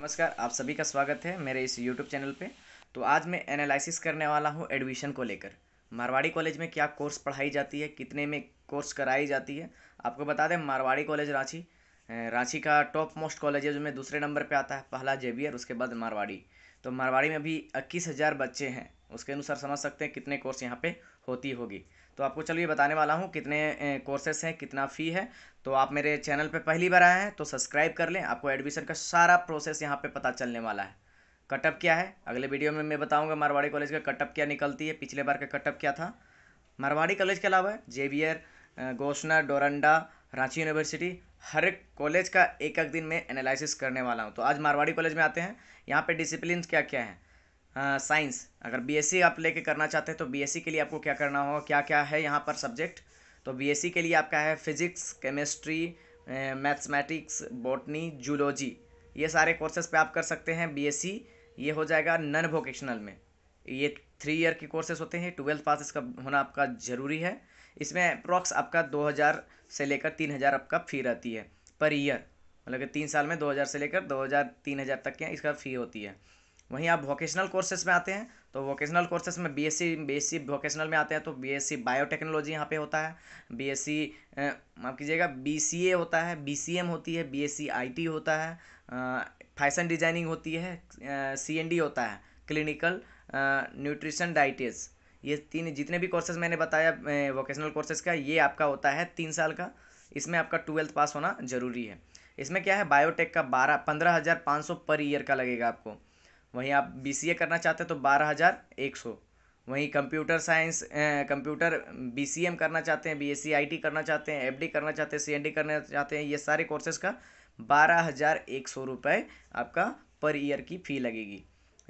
नमस्कार आप सभी का स्वागत है मेरे इस यूट्यूब चैनल पे तो आज मैं एनालिसिस करने वाला हूँ एडमिशन को लेकर मारवाड़ी कॉलेज में क्या कोर्स पढ़ाई जाती है कितने में कोर्स कराई जाती है आपको बता दें मारवाड़ी कॉलेज रांची रांची का टॉप मोस्ट कॉलेज है जो दूसरे नंबर पर आता है पहला जेबियर उसके बाद मारवाड़ी तो मारवाड़ी में भी इक्कीस बच्चे हैं उसके अनुसार समझ सकते हैं कितने कोर्स यहाँ पर होती होगी तो आपको चलिए बताने वाला हूँ कितने कोर्सेस हैं कितना फ़ी है तो आप मेरे चैनल पे पहली बार आए हैं तो सब्सक्राइब कर लें आपको एडमिशन का सारा प्रोसेस यहाँ पे पता चलने वाला है कटअप क्या है अगले वीडियो में मैं बताऊँगा मारवाड़ी कॉलेज का कटअप क्या निकलती है पिछले बार का कटअप क्या था मारवाड़ी कॉलेज के अलावा Xavier Gossner Doranda Ranchi university हर एक कॉलेज का एक एक दिन में एनालिसिस करने वाला हूँ तो आज मारवाड़ी कॉलेज में आते हैं यहाँ पर डिसिप्लिन क्या क्या हैं हाँ, साइंस अगर बीएससी आप लेके करना चाहते हैं तो बीएससी के लिए आपको क्या करना होगा क्या क्या है यहाँ पर सब्जेक्ट तो बीएससी के लिए आपका है physics chemistry mathematics botany zoology ये सारे कोर्सेज पे आप कर सकते हैं बीएससी ये हो जाएगा नन वोकेशनल में ये थ्री ईयर के कोर्सेज होते हैं ट्वेल्थ पास इसका होना आपका ज़रूरी है इसमें अप्रॉक्स आपका दो हज़ार से लेकर तीन हज़ार आपका फ़ी रहती है पर ईयर मतलब कि तीन साल में दो हज़ार से लेकर दो हज़ार तीन हज़ार तक के इसका फ़ी होती है वहीं आप वोकेशनल कोर्सेज में आते हैं तो वोकेशनल कोर्सेज में बीएससी बीएससी वोकेशनल में आते हैं तो बीएससी बायोटेक्नोलॉजी यहाँ पे होता है बीएससी माफ कीजिएगा बीसीए होता है बीसीएम होती है बीएससी आईटी होता है फैशन डिजाइनिंग होती है सीएनडी होता है क्लिनिकल न्यूट्रिशन डाइटिस ये तीन जितने भी कोर्सेज मैंने बताया वोकेशनल कोर्सेज का ये आपका होता है तीन साल का इसमें आपका ट्वेल्थ पास होना ज़रूरी है इसमें क्या है बायोटेक का बारह पंद्रह हज़ार पाँच सौ पर ईयर का लगेगा आपको वहीं आप बी सी ए करना चाहते हैं तो बारह हज़ार एक सौ वहीं computer science computer B C M करना चाहते हैं B S C I T करना चाहते हैं एफ डी करना चाहते हैं सी एन डी करना चाहते हैं ये सारे कोर्सेज का बारह हज़ार एक सौ रुपये आपका पर ईयर की फ़ी लगेगी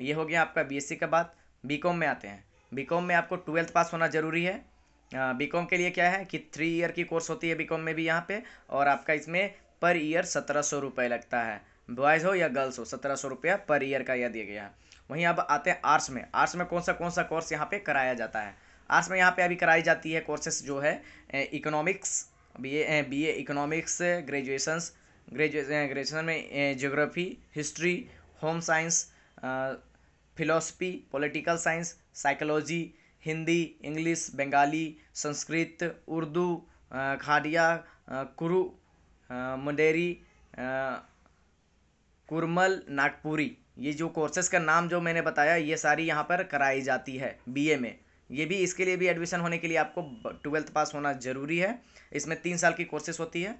ये हो गया आपका बी एस सी का बात बी कॉम में आते हैं बी कॉम में आपको ट्वेल्थ पास होना ज़रूरी है बी कॉम के लिए क्या है कि थ्री ईयर की कोर्स होती है बी कॉम में भी यहाँ पर और आपका इसमें पर ईयर सत्रह सौ रुपये लगता है बॉयज़ हो या गर्ल्स हो सत्रह सौ रुपया पर ईयर का यह दिया गया है वहीं अब आते हैं आर्ट्स में आर्ट्स में कौन सा कौन सा कोर्स यहाँ पे कराया जाता है आर्ट्स में यहाँ पे अभी कराई जाती है कोर्सेस जो है economics B A B A economics graduations graduation graduation में geography history home science philosophy political science psychology Hindi English Bengali Sanskrit Urdu Kharia Kurukh Mundari कुरमल Nagpuri ये जो कोर्सेज़ का नाम जो मैंने बताया ये सारी यहाँ पर कराई जाती है बीए में ये भी इसके लिए भी एडमिशन होने के लिए आपको ट्वेल्थ पास होना ज़रूरी है इसमें तीन साल की कोर्सेस होती है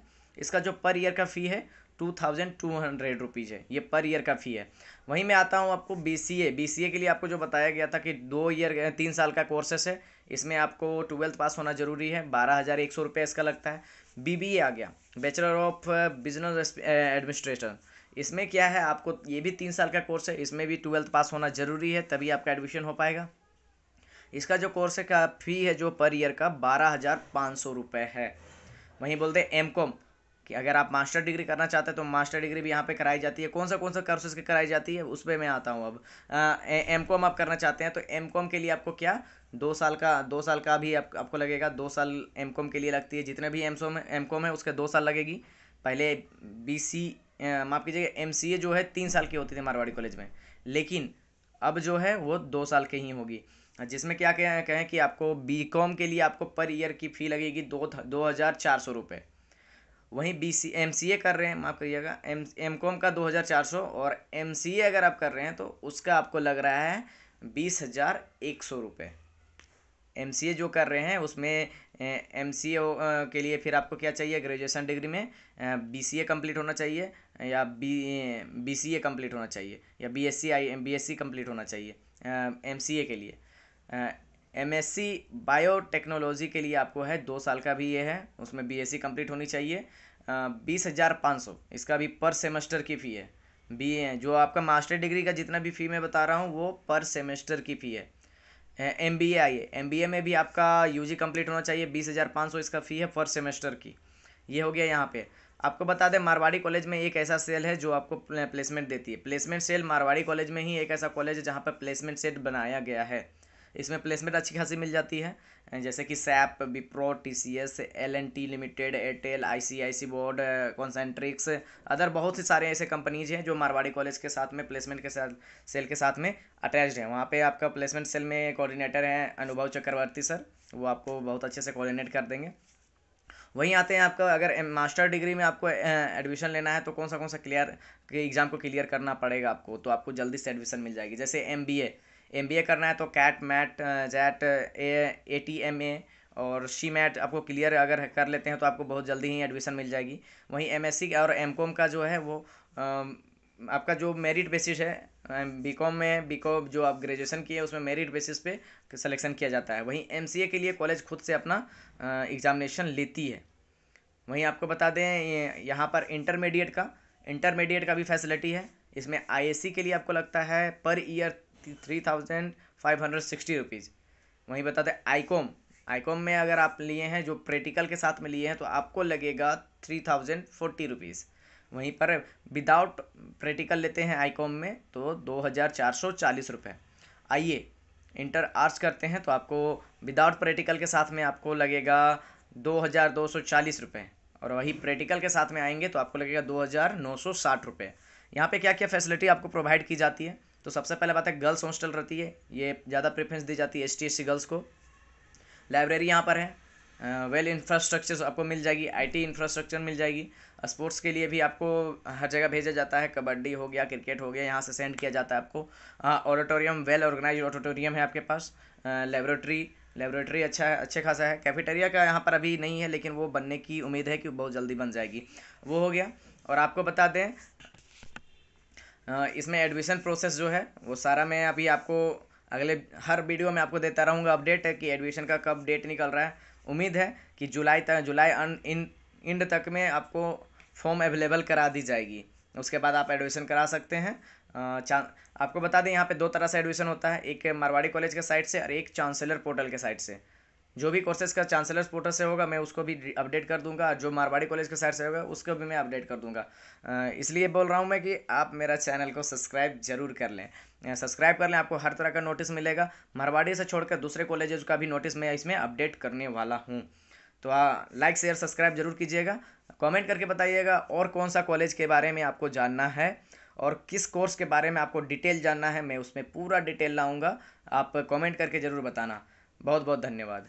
इसका जो पर ईयर का फ़ी है two thousand two hundred rupees है ये पर ईयर का फ़ी है वहीं मैं आता हूँ आपको B C A B C ए के लिए आपको जो बताया गया था कि दो ईयर तीन साल का कोर्सेस है इसमें आपको ट्वेल्थ पास होना ज़रूरी है बारह हज़ार एक सौ रुपये इसका लगता है बी बी ए आ गया बैचलर ऑफ बिजनेस एडमिनिस्ट्रेशन इसमें क्या है आपको ये भी तीन साल का कोर्स है इसमें भी ट्वेल्थ पास होना ज़रूरी है तभी आपका एडमिशन हो पाएगा इसका जो कोर्स है का फी है जो पर ईयर का बारह हज़ार पाँच सौ रुपये है वहीं बोलते हैं एम कॉम कि अगर आप मास्टर डिग्री करना चाहते हैं तो मास्टर डिग्री भी यहाँ पे कराई जाती है कौन सा कौन सा कोर्सेज की कराई जाती है उस पर मैं आता हूँ अब एम कॉम आप करना चाहते हैं तो एम कॉम के लिए आपको क्या दो साल का दो साल का भी आप, आपको लगेगा दो साल एम कॉम के लिए लगती है जितने भी एम सो एम कॉम है उसके दो साल लगेगी पहले बी सी माफ़ कीजिएगा एम जो है तीन साल की होती थी मारवाड़ी कॉलेज में लेकिन अब जो है वो दो साल के ही होगी जिसमें क्या कह कहें कि आपको बी कॉम के लिए आपको पर ईयर की फ़ी लगेगी दो दो हज़ार चार सौ रुपये वहीं बी सी एम सी ए कर रहे हैं माफ़ करिएगा एम एम कॉम का दो हज़ार चार सौ और एम सी ए अगर आप कर रहे हैं तो उसका आपको लग रहा है बीस हज़ार एक सौ रुपये एम सी ए जो कर रहे हैं उसमें एम सी ए के लिए फिर आपको क्या चाहिए ग्रेजुएसन डिग्री में बी सी ए कम्प्लीट होना चाहिए या B B C A complete होना चाहिए या B S C I B S C complete होना चाहिए एम सी ए के लिए एम एस सी बायोटेक्नोलॉजी के लिए आपको है दो साल का भी ये है उसमें बी एस सी कम्प्लीट होनी चाहिए बीस हज़ार पाँच सौ इसका भी पर सेमेस्टर की फ़ी है बी ए जो आपका मास्टर डिग्री का जितना भी फ़ी मैं बता रहा हूँ वो पर सेमेस्टर की फ़ी है एम बी ए आई है एम बी ए में भी आपका यू जी कम्प्लीट होना चाहिए बीस हज़ार पाँच सौ इसका फ़ी है पर सेमेस्टर की ये हो गया यहाँ पे आपको बता दें मारवाड़ी कॉलेज में एक ऐसा सेल है जो आपको प्लेसमेंट देती है प्लेसमेंट सेल मारवाड़ी कॉलेज में ही एक ऐसा कॉलेज है जहाँ पर प्लेसमेंट सेट बनाया गया है इसमें प्लेसमेंट अच्छी खासी मिल जाती है जैसे कि SAP Wipro T C S L N T limited Airtel I C I C board Concentrix other बहुत से सारे ऐसे कंपनीज हैं जो मारवाड़ी कॉलेज के साथ में प्लेसमेंट के साथ सेल के साथ में अटैच्ड है वहाँ पे आपका प्लेसमेंट सेल में कोऑर्डिनेटर हैं अनुभव चक्रवर्ती सर वो आपको बहुत अच्छे से कोऑर्डिनेट कर देंगे वहीं आते हैं आपका अगर मास्टर डिग्री में आपको एडमिशन लेना है तो कौन सा कौन सा क्लियर एग्ज़ाम को क्लियर करना पड़ेगा आपको तो आपको जल्दी से एडमिशन मिल जाएगी जैसे M B M B A करना है तो CAT MAT XAT A T M A और सी मैट आपको क्लियर अगर कर लेते हैं तो आपको बहुत जल्दी ही एडमिशन मिल जाएगी वहीं एम एस सी और एम कॉम का जो है वो आपका जो मेरिट बेसिस है बी कॉम में बी कॉम जो आप ग्रेजुएशन किए उसमें मेरिट बेसिस पे सिलेक्शन किया जाता है वहीं एम के लिए कॉलेज खुद से अपना एग्जामिनेशन लेती है वहीं आपको बता दें यहाँ पर इंटरमीडिएट का इंटरमीडिएट का भी फैसिलिटी है इसमें आई के लिए आपको लगता है पर year three thousand five hundred sixty rupees वहीं बता दें आईकॉम आईकॉम में अगर आप लिए हैं जो प्रैक्टिकल के साथ में लिए हैं तो आपको लगेगा थ्री थाउजेंड फोर्टी रुपीज़ वहीं पर विदाउट प्रैक्टिकल लेते हैं आई में तो दो हज़ार चार सौ चालीस रुपये आइए इंटर आर्ट्स करते हैं तो आपको विदाउट प्रैक्टिकल के साथ में आपको लगेगा दो हज़ार दो सौ चालीस रुपये और वही प्रैक्टिकल के साथ में आएंगे तो आपको लगेगा दो हज़ार नौ सौ साठ रुपये यहाँ पर क्या क्या फैसिलिटी आपको प्रोवाइड की जाती है तो सबसे पहले बात है गर्ल्स हॉस्टल रहती है ये ज़्यादा प्रेफरेंस दी जाती है एस टी गर्ल्स को लाइब्रेरी यहाँ पर है वेल इंफ्रास्ट्रक्चर आपको मिल जाएगी आईटी इंफ्रास्ट्रक्चर मिल जाएगी स्पोर्ट्स के लिए भी आपको हर जगह भेजा जाता है कबड्डी हो गया क्रिकेट हो गया यहाँ से सेंड किया जाता है आपको ऑडिटोरियम वेल ऑर्गेनाइज ऑडिटोरियम है आपके पास लेबोरेटरी लेबोरेटरी अच्छा अच्छे खासा है कैफेटेरिया का यहाँ पर अभी नहीं है लेकिन वो बनने की उम्मीद है कि बहुत जल्दी बन जाएगी वो हो गया और आपको बता दें इसमें एडमिशन प्रोसेस जो है वो सारा मैं अभी आपको अगले हर वीडियो में आपको देता रहूँगा अपडेट है कि एडमिशन का कब डेट निकल रहा है उम्मीद है कि जुलाई तक जुलाई अन इन इंड तक में आपको फॉर्म अवेलेबल करा दी जाएगी उसके बाद आप एडमिशन करा सकते हैं चा आपको बता दें यहाँ पे दो तरह से एडमिशन होता है एक मारवाड़ी कॉलेज के साइड से और एक चांसलर पोर्टल के साइड से जो भी कोर्सेज का चांसलर्स पोर्टल से होगा मैं उसको भी अपडेट कर दूंगा जो मारवाड़ी कॉलेज के साइड से होगा उसको भी मैं अपडेट कर दूंगा इसलिए बोल रहा हूँ मैं कि आप मेरा चैनल को सब्सक्राइब जरूर कर लें सब्सक्राइब कर लें आपको हर तरह का नोटिस मिलेगा मारवाड़ी से छोड़कर दूसरे कॉलेजेस का भी नोटिस मैं इसमें अपडेट करने वाला हूँ तो लाइक शेयर सब्सक्राइब जरूर कीजिएगा कॉमेंट करके बताइएगा और कौन सा कॉलेज के बारे में आपको जानना है और किस कोर्स के बारे में आपको डिटेल जानना है मैं उसमें पूरा डिटेल लाऊंगा आप कमेंट करके ज़रूर बताना बहुत बहुत धन्यवाद